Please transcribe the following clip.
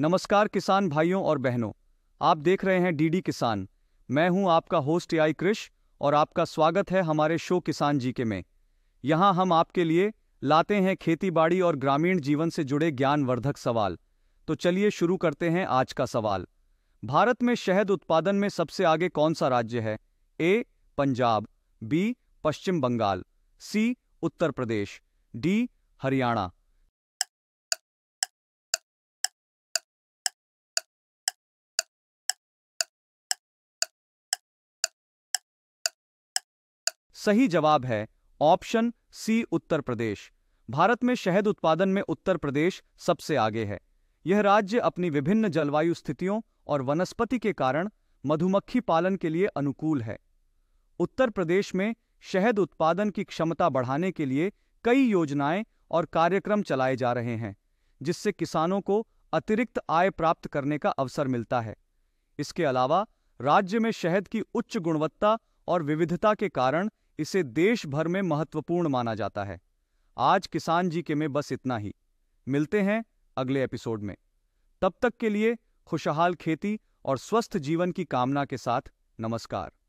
नमस्कार किसान भाइयों और बहनों आप देख रहे हैं डीडी किसान मैं हूं आपका होस्ट आई कृष और आपका स्वागत है हमारे शो किसान जी के में यहां हम आपके लिए लाते हैं खेतीबाड़ी और ग्रामीण जीवन से जुड़े ज्ञानवर्धक सवाल तो चलिए शुरू करते हैं आज का सवाल भारत में शहद उत्पादन में सबसे आगे कौन सा राज्य है A Punjab B Paschim Bengal C Uttar Pradesh D Haryana सही जवाब है ऑप्शन सी उत्तर प्रदेश भारत में शहद उत्पादन में उत्तर प्रदेश सबसे आगे है यह राज्य अपनी विभिन्न जलवायु स्थितियों और वनस्पति के कारण मधुमक्खी पालन के लिए अनुकूल है उत्तर प्रदेश में शहद उत्पादन की क्षमता बढ़ाने के लिए कई योजनाएं और कार्यक्रम चलाए जा रहे हैं जिससे किसानों को अतिरिक्त आय प्राप्त करने का अवसर मिलता है इसके अलावा राज्य में शहद की उच्च गुणवत्ता और विविधता के कारण इसे देश भर में महत्वपूर्ण माना जाता है आज किसान जी के में बस इतना ही मिलते हैं अगले एपिसोड में तब तक के लिए खुशहाल खेती और स्वस्थ जीवन की कामना के साथ नमस्कार